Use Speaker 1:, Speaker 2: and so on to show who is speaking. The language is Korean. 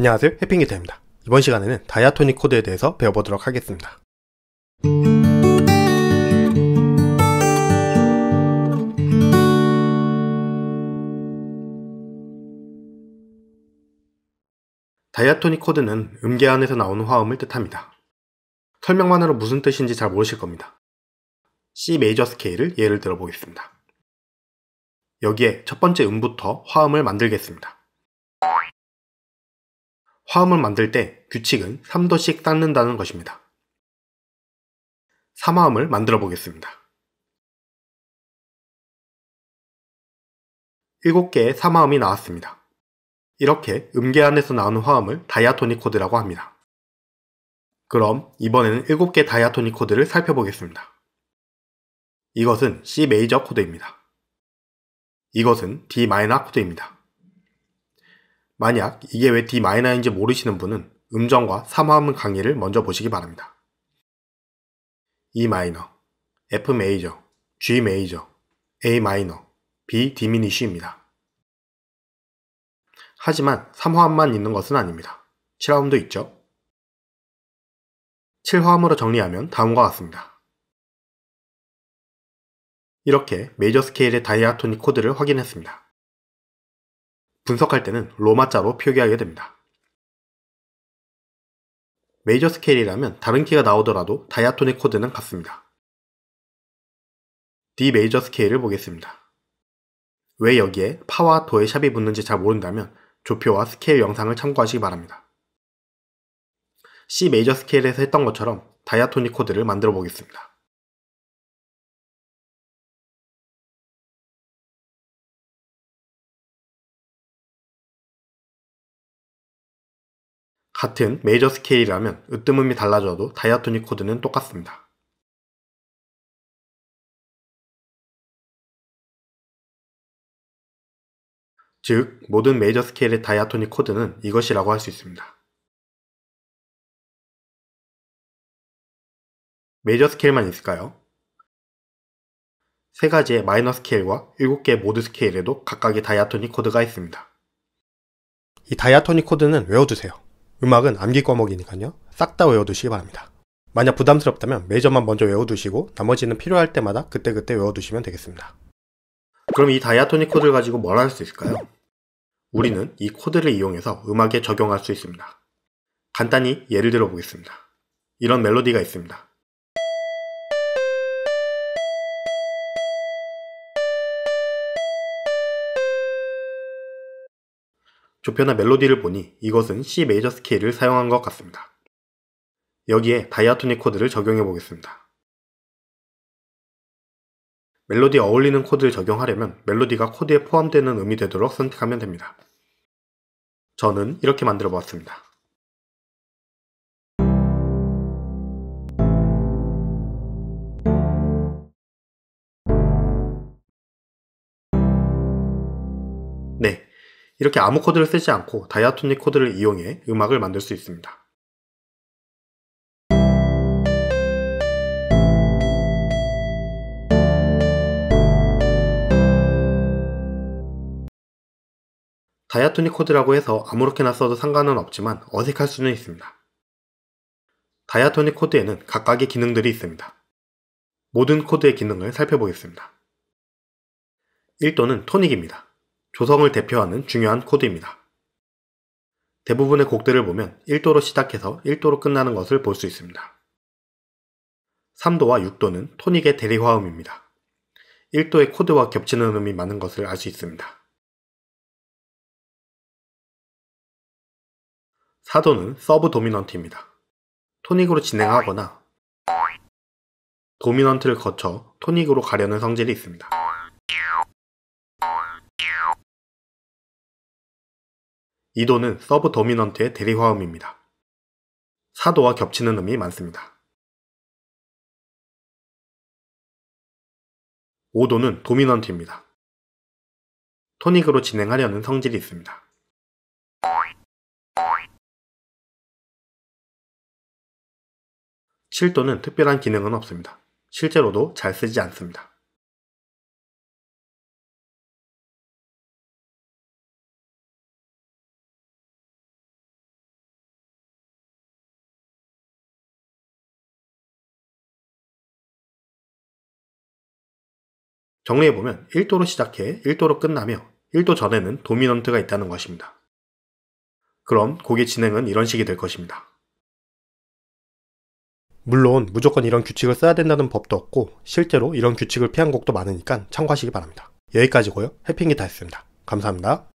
Speaker 1: 안녕하세요. 해핑기타입니다. 이번 시간에는 다이아토닉 코드에 대해서 배워보도록 하겠습니다. 다이아토닉 코드는 음계 안에서 나오는 화음을 뜻합니다. 설명만으로 무슨 뜻인지 잘 모르실 겁니다. C 메이저 스케일을 예를 들어 보겠습니다. 여기에 첫 번째 음부터 화음을 만들겠습니다.
Speaker 2: 화음을 만들 때 규칙은 3도씩 닦는다는 것입니다. 3화음을 만들어 보겠습니다. 7개의 3화음이 나왔습니다. 이렇게 음계 안에서
Speaker 1: 나오는 화음을 다이아토닉 코드라고 합니다. 그럼 이번에는 7개 다이아토닉 코드를 살펴보겠습니다. 이것은 C 메이저 코드입니다. 이것은 D 마이너 코드입니다. 만약 이게 왜 D-인지 마이너 모르시는 분은 음정과 사화음 강의를 먼저 보시기 바랍니다. E 마이너, F 메이저, G 메이저, A 마이너, B 디미니쉬입니다. 하지만 3화음만 있는 것은
Speaker 2: 아닙니다. 7화음도 있죠. 7화음으로 정리하면 다음과 같습니다. 이렇게 메이저 스케일의 다이아토닉 코드를 확인했습니다. 분석할 때는 로마자로 표기하게 됩니다. 메이저 스케일이라면 다른 키가 나오더라도 다이아토닉 코드는 같습니다. D 메이저 스케일을 보겠습니다.
Speaker 1: 왜 여기에 파와 도의 샵이 붙는지 잘 모른다면 조표와 스케일 영상을 참고하시기
Speaker 2: 바랍니다. C 메이저 스케일에서 했던 것처럼 다이아토닉 코드를 만들어 보겠습니다. 같은 메이저 스케일이라면 으뜸음이 달라져도 다이아토닉 코드는 똑같습니다. 즉, 모든 메이저 스케일의 다이아토닉 코드는 이것이라고 할 수 있습니다. 메이저 스케일만 있을까요? 세 가지의 마이너 스케일과 일곱
Speaker 1: 개의 모드 스케일에도 각각의 다이아토닉 코드가 있습니다. 이 다이아토닉 코드는 외워두세요. 음악은 암기 과목이니까요. 싹 다 외워두시기 바랍니다. 만약 부담스럽다면 메이저만 먼저 외워두시고 나머지는 필요할 때마다 그때그때 외워두시면 되겠습니다. 그럼 이 다이아토닉 코드를 가지고 뭘 할 수 있을까요? 우리는 이 코드를 이용해서 음악에 적용할 수 있습니다. 간단히 예를 들어 보겠습니다. 이런 멜로디가 있습니다. 조편의 멜로디를 보니 이것은 C 메이저 스케일을 사용한 것 같습니다. 여기에 다이아토닉 코드를 적용해 보겠습니다. 멜로디에 어울리는 코드를 적용하려면 멜로디가 코드에 포함되는 음이 되도록 선택하면 됩니다. 저는 이렇게 만들어 보았습니다. 이렇게 아무 코드를 쓰지 않고 다이아토닉 코드를 이용해 음악을 만들 수 있습니다. 다이아토닉 코드라고 해서 아무렇게나 써도 상관은 없지만 어색할 수는 있습니다. 다이아토닉 코드에는 각각의 기능들이 있습니다. 모든 코드의 기능을 살펴보겠습니다. 1도는 토닉입니다. 조성을 대표하는 중요한 코드입니다. 대부분의 곡들을 보면 1도로 시작해서 1도로 끝나는 것을 볼 수 있습니다.
Speaker 2: 3도와 6도는 토닉의 대리화음입니다. 1도의 코드와 겹치는 음이 많은 것을 알 수 있습니다. 4도는 서브 도미넌트입니다. 토닉으로 진행하거나 도미넌트를 거쳐 토닉으로 가려는 성질이 있습니다. 이도는 서브 도미넌트의 대리화음입니다. 사도와 겹치는 음이 많습니다. 5도는 도미넌트입니다. 토닉으로 진행하려는 성질이 있습니다. 7도는 특별한 기능은 없습니다. 실제로도 잘 쓰지 않습니다. 정리해보면 1도로 시작해 1도로 끝나며 1도 전에는 도미넌트가 있다는 것입니다. 그럼
Speaker 1: 곡의 진행은 이런 식이 될 것입니다. 물론 무조건 이런 규칙을 써야 된다는 법도 없고 실제로 이런 규칙을 피한 곡도 많으니까 참고하시기 바랍니다. 여기까지고요. 해핑이 다였습니다. 감사합니다.